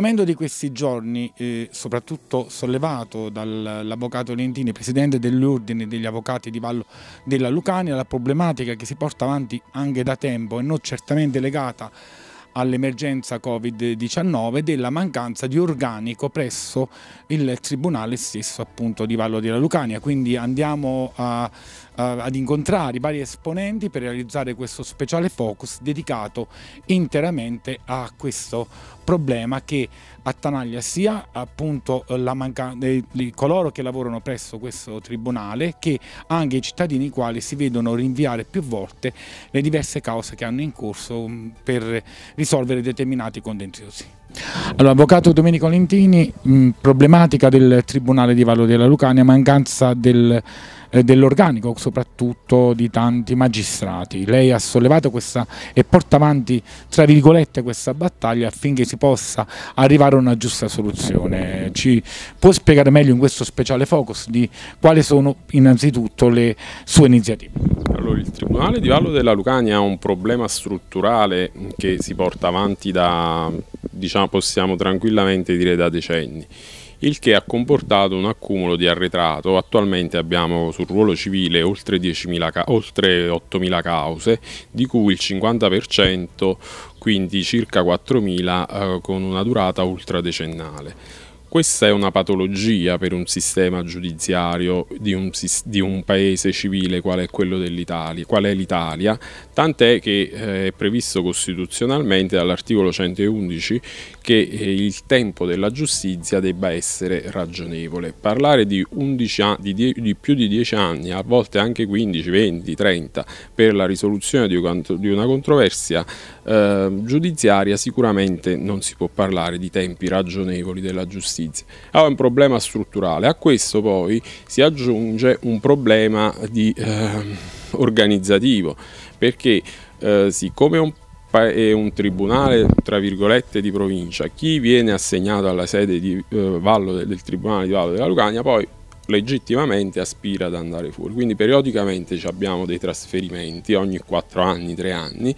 argomento di questi giorni, eh, soprattutto sollevato dall'avvocato Lentini, presidente dell'Ordine degli Avvocati di Vallo della Lucania, la problematica che si porta avanti anche da tempo e non certamente legata all'emergenza Covid-19 della mancanza di organico presso il Tribunale stesso appunto di Vallo della Lucania. Quindi andiamo a eh, ad incontrare i vari esponenti per realizzare questo speciale focus dedicato interamente a questo problema che attanaglia sia appunto eh, coloro che lavorano presso questo tribunale che anche i cittadini i quali si vedono rinviare più volte le diverse cause che hanno in corso mm, per risolvere determinati contenziosi. Allora, Avvocato Domenico Lentini, mh, mm, problematica del Tribunale di Vallo della Lucania, mancanza del eh, dell'organico soprattutto di tanti magistrati. Lei ha sollevato questa e porta avanti tra virgolette questa battaglia affinché si possa arrivare a una giusta soluzione. Ci può spiegare meglio in questo speciale focus di quali sono innanzitutto le sue iniziative? Allora, il Tribunale di Vallo della Lucania ha un problema strutturale che si porta avanti da, diciamo, possiamo tranquillamente dire da decenni il che ha comportato un accumulo di arretrato. Attualmente abbiamo sul ruolo civile oltre, 10.000, oltre 8.000 cause, di cui il 50%, quindi circa 4.000, eh, con una durata ultradecennale. Questa è una patologia per un sistema giudiziario di un, di un paese civile quale è quello dell'Italia, qual è l'Italia, tant'è che eh, è previsto costituzionalmente dall'articolo 111 che eh, il tempo della giustizia debba essere ragionevole. Parlare di, 11, di, di più di 10 anni, a volte anche 15, 20, 30 per la risoluzione di, una controversia eh, giudiziaria sicuramente non si può parlare di tempi ragionevoli della giustizia Assisi. Ha ah, un problema strutturale. A questo poi si aggiunge un problema di, eh, organizzativo, perché eh, siccome è un è un tribunale tra virgolette di provincia, chi viene assegnato alla sede di, eh, Vallo, del Tribunale di Vallo della Lucania poi legittimamente aspira ad andare fuori, quindi periodicamente abbiamo dei trasferimenti ogni 4 anni, 3 anni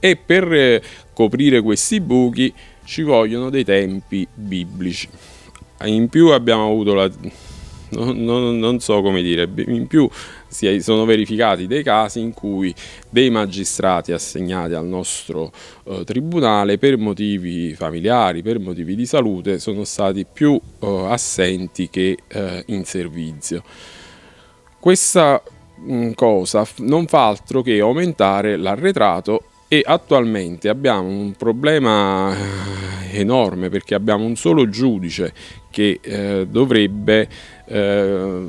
e per eh, coprire questi buchi ci vogliono dei tempi biblici. In più abbiamo avuto la... Non, non, non so come dire, in più si sono verificati dei casi in cui dei magistrati assegnati al nostro eh, tribunale per motivi familiari, per motivi di salute, sono stati più eh, assenti che eh, in servizio. Questa mh, mm, cosa non fa altro che aumentare l'arretrato e attualmente abbiamo un problema eh, enorme perché abbiamo un solo giudice che eh, dovrebbe eh,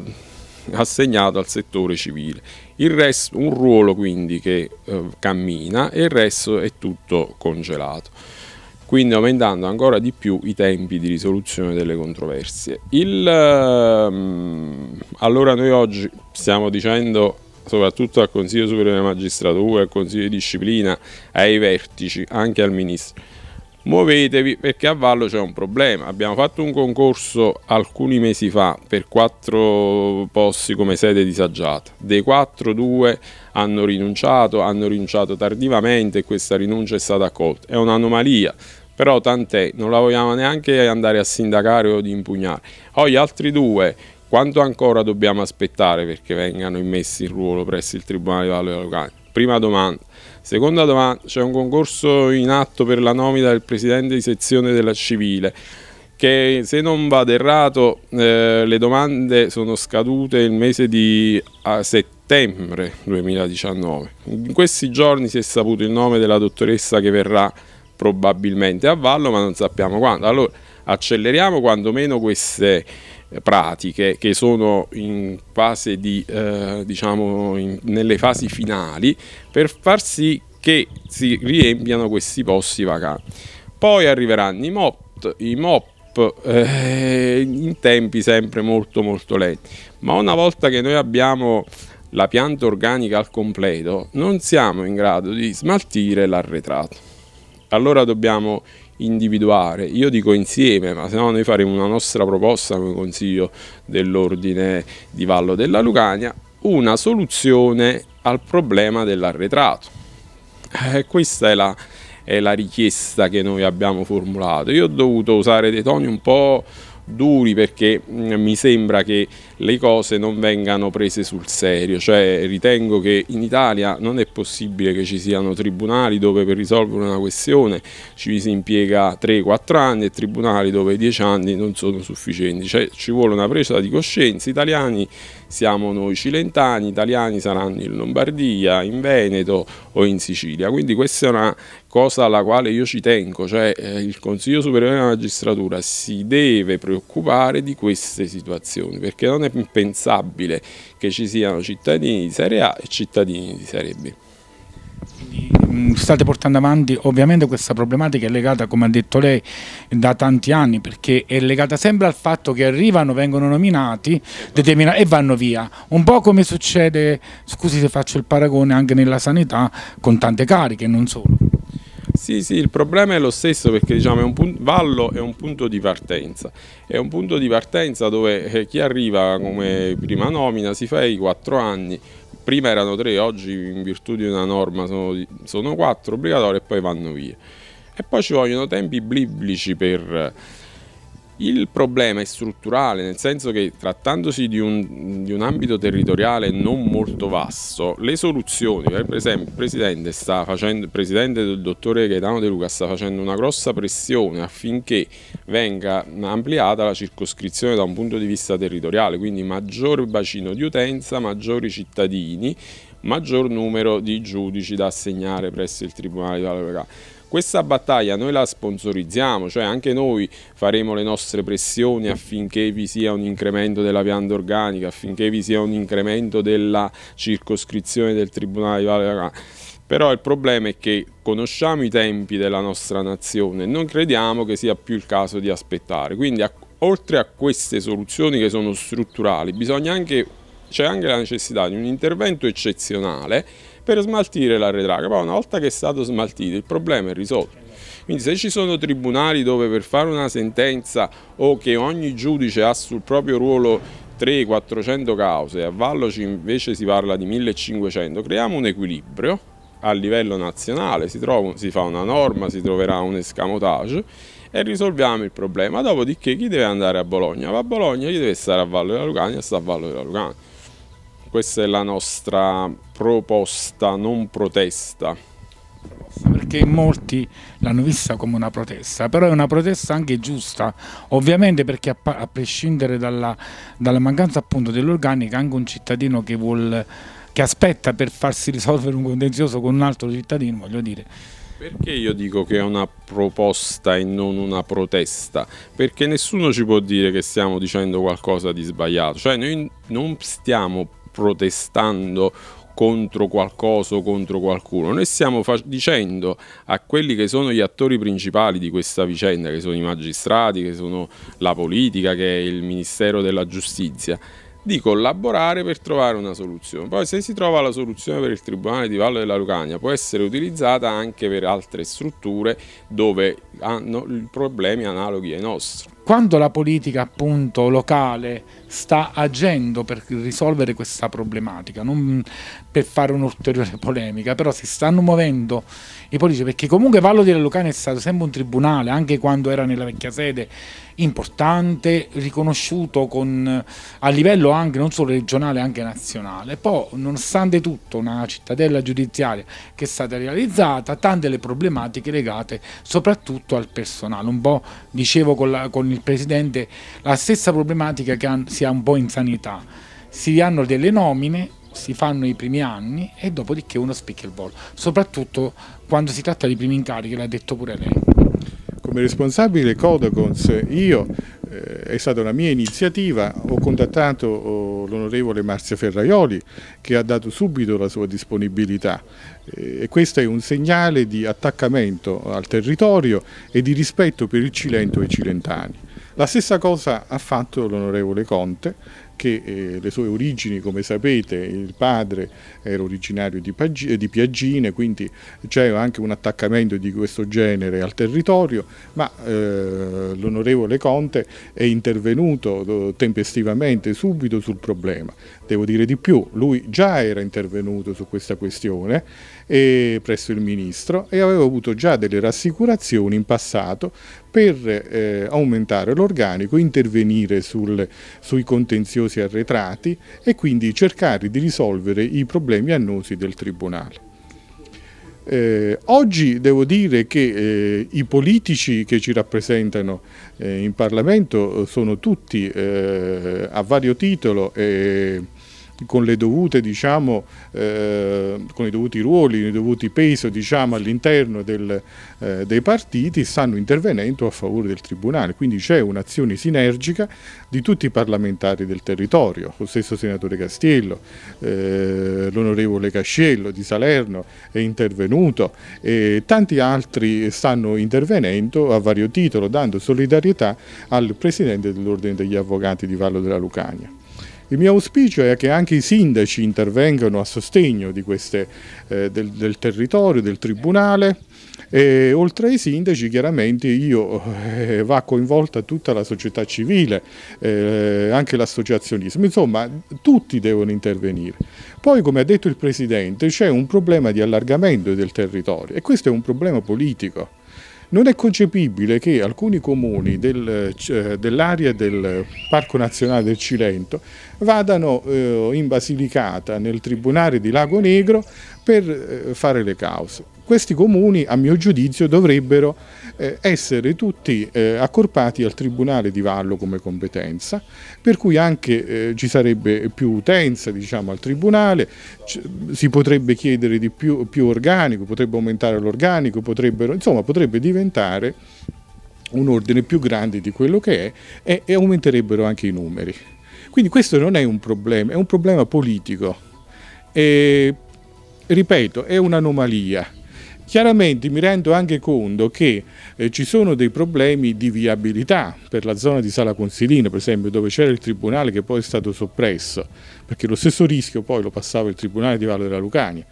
assegnato al settore civile. Il resto, un ruolo quindi che eh, cammina e il resto è tutto congelato quindi aumentando ancora di più i tempi di risoluzione delle controversie. Il, ehm, allora noi oggi stiamo dicendo soprattutto al Consiglio Superiore della Magistratura, al Consiglio di Disciplina, ai vertici, anche al Ministro. Muovetevi perché a Vallo c'è un problema. Abbiamo fatto un concorso alcuni mesi fa per quattro posti come sede disagiata. Dei quattro, due hanno rinunciato, hanno rinunciato tardivamente e questa rinuncia è stata accolta. È un'anomalia però tant'è, non la vogliamo neanche andare a sindacare o di impugnare. Ho gli altri due quanto ancora dobbiamo aspettare perché vengano immessi in ruolo presso il Tribunale di Valle Locale? Prima domanda. Seconda domanda, c'è un concorso in atto per la nomina del presidente di sezione della civile che se non vado errato eh, le domande sono scadute il mese di settembre 2019. In questi giorni si è saputo il nome della dottoressa che verrà probabilmente a Vallo ma non sappiamo quando. Allora acceleriamo quantomeno queste pratiche che sono in fase di, eh, diciamo, in, nelle fasi finali per far sì che si riempiano questi posti vacanti. Poi arriveranno i MOP, i MOP eh, in tempi sempre molto molto lenti, ma una volta che noi abbiamo la pianta organica al completo non siamo in grado di smaltire l'arretrato. Allora dobbiamo individuare. Io dico insieme, ma se no noi faremo una nostra proposta come Consiglio dell'Ordine di Vallo della Lucania, una soluzione al problema dell'arretrato. Eh, questa è la, è la richiesta che noi abbiamo formulato. Io ho dovuto usare dei toni un po' duri perché mm, mi sembra che le cose non vengano prese sul serio, cioè ritengo che in Italia non è possibile che ci siano tribunali dove per risolvere una questione ci si impiega 3-4 anni e tribunali dove 10 anni non sono sufficienti, cioè ci vuole una presa di coscienza, italiani siamo noi cilentani, italiani saranno in Lombardia, in Veneto o in Sicilia, quindi questa è una, cosa alla quale io ci tengo, cioè eh, il Consiglio Superiore della Magistratura si deve preoccupare di queste situazioni, perché non è impensabile che ci siano cittadini di serie A e cittadini di serie B. Mm, state portando avanti ovviamente questa problematica è legata come ha detto lei da tanti anni perché è legata sempre al fatto che arrivano vengono nominati e vanno via un po' come succede scusi se faccio il paragone anche nella sanità con tante cariche non solo sì, sì, il problema è lo stesso perché diciamo, è un punto, Vallo è un punto di partenza, è un punto di partenza dove eh, chi arriva come prima nomina si fa i quattro anni, prima erano tre, oggi in virtù di una norma sono, sono quattro obbligatori e poi vanno via. E poi ci vogliono tempi biblici per il problema è strutturale, nel senso che trattandosi di un, di un ambito territoriale non molto vasto, le soluzioni, per esempio il presidente, facendo, il presidente del dottore Gaetano De Luca sta facendo una grossa pressione affinché venga ampliata la circoscrizione da un punto di vista territoriale, quindi maggior bacino di utenza, maggiori cittadini maggior numero di giudici da assegnare presso il Tribunale di Valore Locale. Questa battaglia noi la sponsorizziamo, cioè anche noi faremo le nostre pressioni affinché vi sia un incremento della pianta organica, affinché vi sia un incremento della circoscrizione del Tribunale di Valle però il problema è che conosciamo i tempi della nostra nazione e non crediamo che sia più il caso di aspettare. Quindi a, oltre a queste soluzioni che sono strutturali, c'è anche la necessità di un intervento eccezionale per smaltire l'arretraga. Poi una volta che è stato smaltito il problema è risolto. Quindi se ci sono tribunali dove per fare una sentenza o che ogni giudice ha sul proprio ruolo 300-400 cause, e a Vallo invece si parla di 1500, creiamo un equilibrio a livello nazionale, si, trova, si fa una norma, si troverà un escamotage e risolviamo il problema. Dopodiché chi deve andare a Bologna? Va a Bologna, chi deve stare a Vallo della Lucania sta a Vallo della Lucania. Questa è la nostra proposta, non protesta? Perché molti l'hanno vista come una protesta, però è una protesta anche giusta, ovviamente perché a, prescindere dalla, dalla mancanza appunto dell'organica anche un cittadino che vuole che aspetta per farsi risolvere un contenzioso con un altro cittadino, voglio dire. Perché io dico che è una proposta e non una protesta? Perché nessuno ci può dire che stiamo dicendo qualcosa di sbagliato, cioè noi non stiamo protestando contro qualcosa o contro qualcuno. Noi stiamo dicendo a quelli che sono gli attori principali di questa vicenda, che sono i magistrati, che sono la politica, che è il Ministero della Giustizia, di collaborare per trovare una soluzione. Poi se si trova la soluzione per il Tribunale di Valle della Lucania può essere utilizzata anche per altre strutture dove hanno problemi analoghi ai nostri quando la politica appunto locale sta agendo per risolvere questa problematica, non per fare un'ulteriore polemica, però si stanno muovendo i politici, perché comunque Vallo di Lucane è stato sempre un tribunale, anche quando era nella vecchia sede, importante, riconosciuto con, a livello anche non solo regionale, anche nazionale. Poi, nonostante tutto, una cittadella giudiziaria che è stata realizzata, tante le problematiche legate soprattutto al personale, un po' dicevo con, la, con il il presidente la stessa problematica che si ha un po' in sanità. Si hanno delle nomine, si fanno i primi anni e dopodiché uno spicchia il volo, soprattutto quando si tratta di primi incarichi, l'ha detto pure lei. Come responsabile Codacons io eh, è stata una mia iniziativa, ho contattato oh, l'onorevole Marzia Ferraioli che ha dato subito la sua disponibilità eh, e questo è un segnale di attaccamento al territorio e di rispetto per il Cilento e i cilentani. La stessa cosa ha fatto l'onorevole Conte che eh, le sue origini, come sapete, il padre era originario di, Pag di Piaggine, quindi c'è anche un attaccamento di questo genere al territorio, ma eh, l'onorevole Conte è intervenuto eh, tempestivamente subito sul problema. Devo dire di più, lui già era intervenuto su questa questione e, eh, presso il Ministro e aveva avuto già delle rassicurazioni in passato per eh, aumentare l'organico, intervenire sul, sui contenziosi contenziosi arretrati e quindi cercare di risolvere i problemi annosi del Tribunale. Eh, oggi devo dire che eh, i politici che ci rappresentano eh, in Parlamento eh, sono tutti eh, a vario titolo con, dovute, diciamo, eh, con i dovuti ruoli, i dovuti peso diciamo, all'interno eh, dei partiti, stanno intervenendo a favore del Tribunale. Quindi c'è un'azione sinergica di tutti i parlamentari del territorio, lo stesso Senatore Castiello, eh, l'Onorevole Casciello di Salerno è intervenuto e tanti altri stanno intervenendo a vario titolo, dando solidarietà al Presidente dell'Ordine degli Avvocati di Vallo della Lucania. Il mio auspicio è che anche i sindaci intervengano a sostegno queste, eh, del, del territorio, del tribunale, e oltre ai sindaci chiaramente io, eh, va coinvolta tutta la società civile, eh, anche l'associazionismo, insomma tutti devono intervenire. Poi come ha detto il Presidente c'è un problema di allargamento del territorio e questo è un problema politico. Non è concepibile che alcuni comuni del, eh, dell'area del Parco Nazionale del Cilento vadano eh, in Basilicata, nel Tribunale di Lago Negro, per eh, fare le cause. Questi comuni, a mio giudizio, dovrebbero eh, essere tutti accorpati al Tribunale di Vallo come competenza, per cui anche ci sarebbe più utenza diciamo, al Tribunale, si potrebbe chiedere di più, più organico, potrebbe aumentare l'organico, insomma potrebbe diventare un ordine più grande di quello che è e, e aumenterebbero anche i numeri. Quindi questo non è un problema, è un problema politico. E, ripeto, è un'anomalia. Chiaramente mi rendo anche conto che eh, ci sono dei problemi di viabilità per la zona di Sala Consilino, per esempio, dove c'era il tribunale che poi è stato soppresso, perché lo stesso rischio poi lo passava il tribunale di Valle della Lucania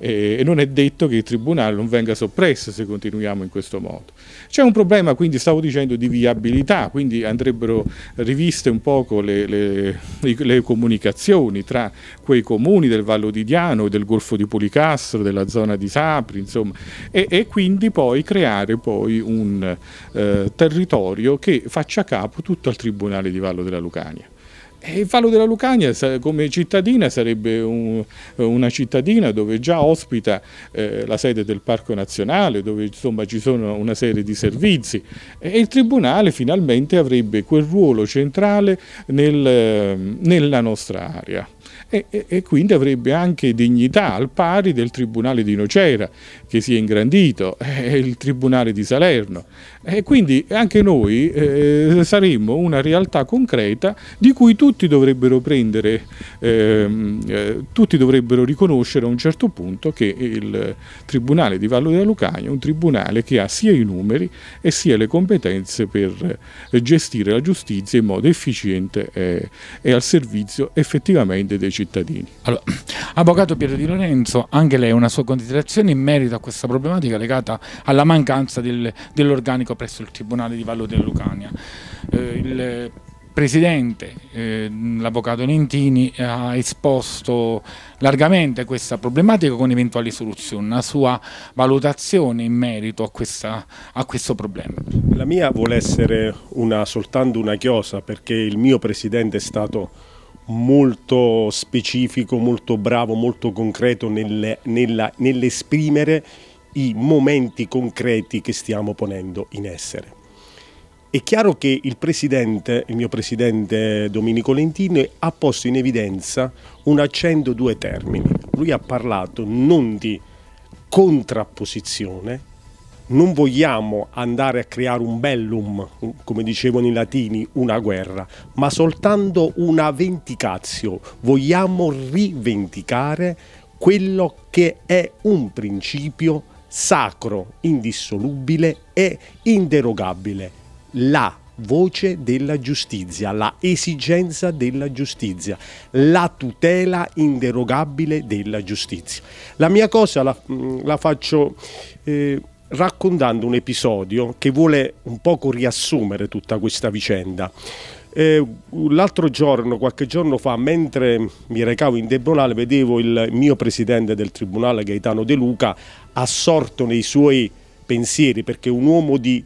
e non è detto che il Tribunale non venga soppresso se continuiamo in questo modo. C'è un problema quindi, stavo dicendo, di viabilità, quindi andrebbero riviste un poco le, le, le comunicazioni tra quei comuni del Vallo di Diano, del Golfo di Policastro, della zona di Sapri, insomma, e, e quindi poi creare poi un eh, territorio che faccia capo tutto al Tribunale di Vallo della Lucania. E il Vallo della Lucania come cittadina sarebbe un, una cittadina dove già ospita eh, la sede del Parco Nazionale, dove insomma, ci sono una serie di servizi e il Tribunale finalmente avrebbe quel ruolo centrale nel, nella nostra area. E, e, e, quindi avrebbe anche dignità al pari del Tribunale di Nocera, che si è ingrandito, e il Tribunale di Salerno. E quindi anche noi eh, saremmo una realtà concreta di cui tutti dovrebbero prendere, ehm, eh, tutti dovrebbero riconoscere a un certo punto che il Tribunale di Vallo della Lucania è un tribunale che ha sia i numeri e sia le competenze per gestire la giustizia in modo efficiente e al servizio effettivamente dei cittadini. Allora, Avvocato Piero Di Lorenzo, anche lei una sua considerazione in merito a questa problematica legata alla mancanza del, dell'organico presso il Tribunale di Vallo della Lucania. Eh, il Presidente, eh, l'Avvocato Lentini, ha esposto largamente questa problematica con eventuali soluzioni, una sua valutazione in merito a, questa, a questo problema. La mia vuole essere una, soltanto una chiosa perché il mio Presidente è stato molto specifico, molto bravo, molto concreto nell'esprimere i momenti concreti che stiamo ponendo in essere. È chiaro che il presidente, il mio presidente Domenico Lentini, ha posto in evidenza un accento due termini. Lui ha parlato non di contrapposizione, non vogliamo andare a creare un bellum, come dicevano i latini, una guerra, ma soltanto una vendicazio. Vogliamo rivendicare quello che è un principio sacro, indissolubile e inderogabile, la voce della giustizia, la esigenza della giustizia, la tutela inderogabile della giustizia. La mia cosa la, mm, la faccio eh, raccontando un episodio che vuole un poco riassumere tutta questa vicenda. Eh, l'altro giorno, qualche giorno fa, mentre mi recavo in tribunale, vedevo il mio presidente del tribunale, Gaetano De Luca, assorto nei suoi pensieri, perché è un uomo di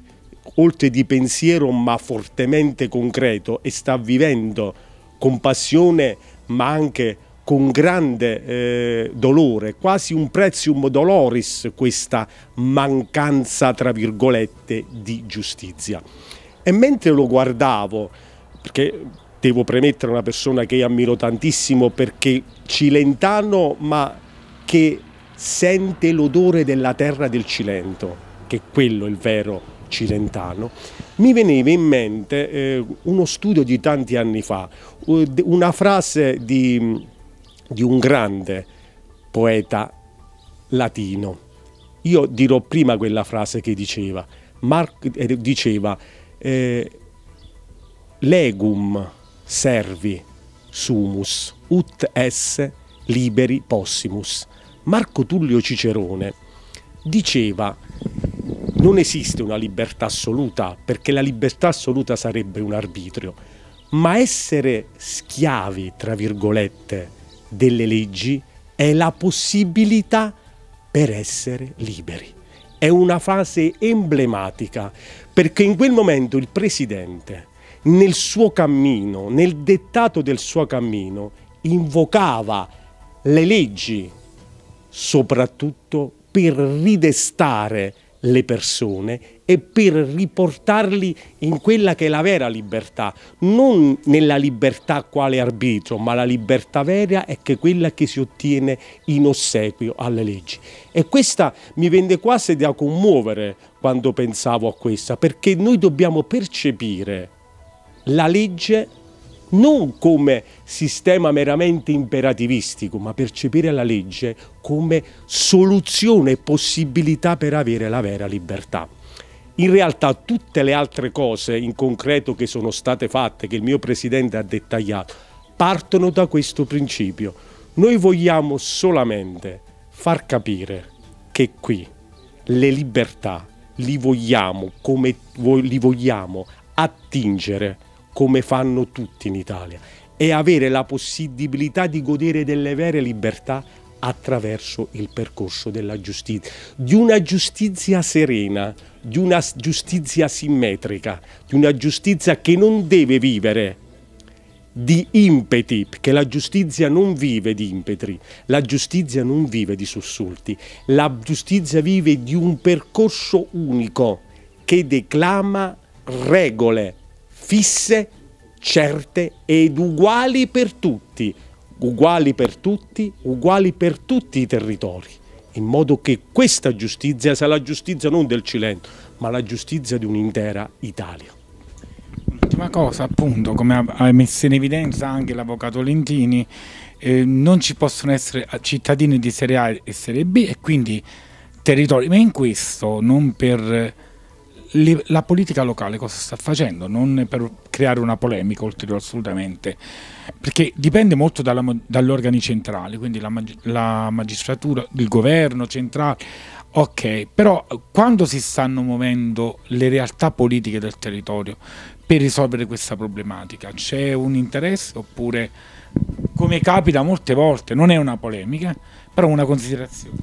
oltre di pensiero ma fortemente concreto e sta vivendo con passione ma anche con grande eh, dolore, quasi un prezium doloris questa mancanza tra virgolette di giustizia. E mentre lo guardavo perché devo premettere una persona che ammiro tantissimo perché cilentano ma che sente l'odore della terra del Cilento, che è quello il vero cilentano, mi veniva in mente eh, uno studio di tanti anni fa, una frase di, di un grande poeta latino. Io dirò prima quella frase che diceva, Mar- eh, diceva eh, legum servi sumus, ut esse liberi possimus. Marco Tullio Cicerone diceva non esiste una libertà assoluta, perché la libertà assoluta sarebbe un arbitrio, ma essere schiavi, tra virgolette, delle leggi è la possibilità per essere liberi. È una fase emblematica, perché in quel momento il presidente nel suo cammino, nel dettato del suo cammino, invocava le leggi, soprattutto per ridestare le persone e per riportarli in quella che è la vera libertà, non nella libertà quale arbitro, ma la libertà vera è che quella che si ottiene in ossequio alle leggi. E questa mi vende quasi da commuovere quando pensavo a questa, perché noi dobbiamo percepire la legge non come sistema meramente imperativistico, ma percepire la legge come soluzione e possibilità per avere la vera libertà. In realtà tutte le altre cose in concreto che sono state fatte, che il mio Presidente ha dettagliato, partono da questo principio. Noi vogliamo solamente far capire che qui le libertà li vogliamo come li vogliamo attingere come fanno tutti in Italia e avere la possibilità di godere delle vere libertà attraverso il percorso della giustizia, di una giustizia serena, di una giustizia simmetrica, di una giustizia che non deve vivere di impeti, perché la giustizia non vive di impeti, la giustizia non vive di sussulti, la giustizia vive di un percorso unico che declama regole, fisse, certe ed uguali per tutti, uguali per tutti, uguali per tutti i territori, in modo che questa giustizia sia la giustizia non del Cilento, ma la giustizia di un'intera Italia. Ultima cosa, appunto, come ha messo in evidenza anche l'avvocato Lentini, eh, non ci possono essere eh, cittadini di serie A e serie B e quindi territori, ma in questo non per le, la politica locale cosa sta facendo, non per creare una polemica ulteriore assolutamente, perché dipende molto dalla, dagli organi centrali, quindi la, la magistratura, il governo centrale Ok, però quando si stanno muovendo le realtà politiche del territorio per risolvere questa problematica? C'è un interesse oppure, come capita molte volte, non è una polemica, però una considerazione?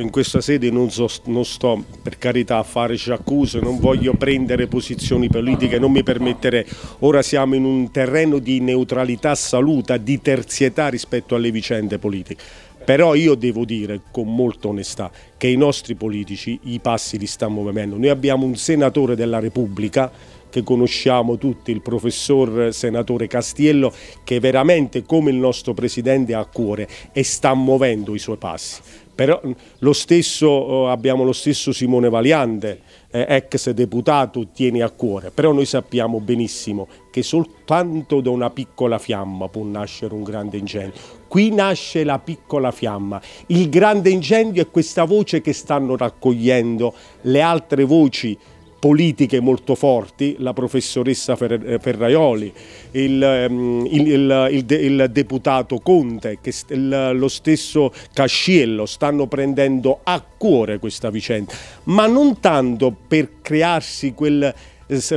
In questa sede non, so, non sto per carità a farci accuse, non voglio prendere posizioni politiche, non mi permetterei. Ora siamo in un terreno di neutralità saluta, di terzietà rispetto alle vicende politiche però io devo dire con molta onestà che i nostri politici i passi li stanno muovendo. Noi abbiamo un senatore della Repubblica che conosciamo tutti, il professor senatore Castiello, che veramente come il nostro presidente ha a cuore e sta muovendo i suoi passi. Però lo stesso, oh, abbiamo lo stesso Simone Valiante, eh, ex deputato, tiene a cuore, però noi sappiamo benissimo che soltanto da una piccola fiamma può nascere un grande incendio. Qui nasce la piccola fiamma. Il grande incendio è questa voce che stanno raccogliendo le altre voci politiche molto forti, la professoressa eh, Ferraioli, ehm, il, il, il, il deputato Conte, lo stesso Casciello stanno prendendo a cuore questa vicenda, ma non tanto per crearsi quel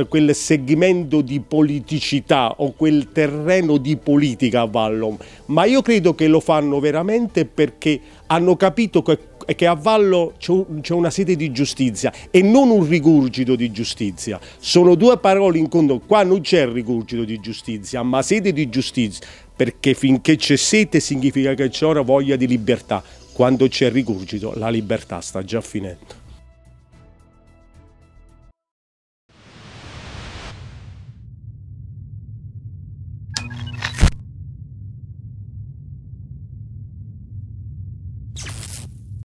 quel segmento di politicità o quel terreno di politica a Vallon, ma io credo che lo fanno veramente perché hanno capito che è che a Vallo c'è una sete di giustizia e non un rigurgito di giustizia. Sono due parole in conto, qua non c'è il rigurgito di giustizia, ma sete di giustizia, perché finché c'è sete significa che c'è ora voglia di libertà, quando c'è rigurgito la libertà sta già finendo.